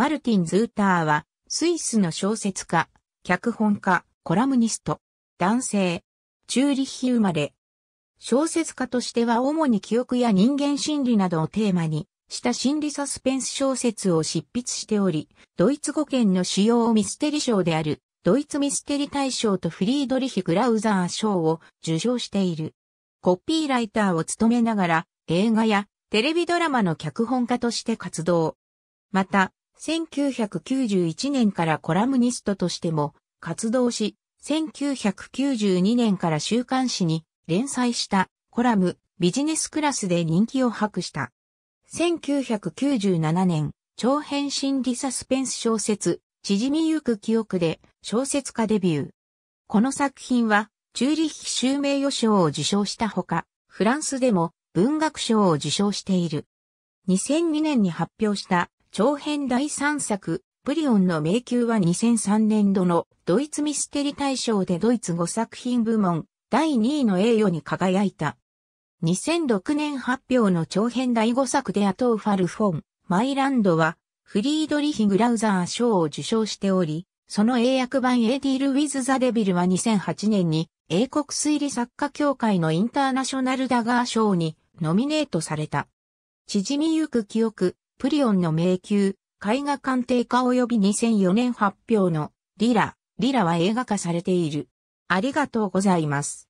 マルティン・ズーターは、スイスの小説家、脚本家、コラムニスト、男性、チューリッヒ生まれ。小説家としては主に記憶や人間心理などをテーマにした心理サスペンス小説を執筆しており、ドイツ語圏の主要ミステリ賞であるドイツミステリ大賞とフリードリヒ・グラウザー賞を受賞している。コピーライターを務めながら映画やテレビドラマの脚本家として活動。また、1991年からコラムニストとしても活動し、1992年から週刊誌に連載したコラムビジネスクラスで人気を博した。1997年、長編心理サスペンス小説、縮みゆく記憶で小説家デビュー。この作品は、チューリッヒ襲名誉賞を受賞したほか、フランスでも文学賞を受賞している。2002年に発表した長編第3作、プリオンの迷宮は2003年度のドイツミステリ大賞でドイツ5作品部門第2位の栄誉に輝いた。2006年発表の長編第5作でアトーファルフォン、マイランドはフリードリヒ・グラウザー賞を受賞しており、その英訳版エディール・ウィズ・ザ・デビルは2008年に英国推理作家協会のインターナショナルダガー賞にノミネートされた。縮みゆく記憶、プリオンの迷宮、絵画鑑定家及び2004年発表のリラ、リラは映画化されている。ありがとうございます。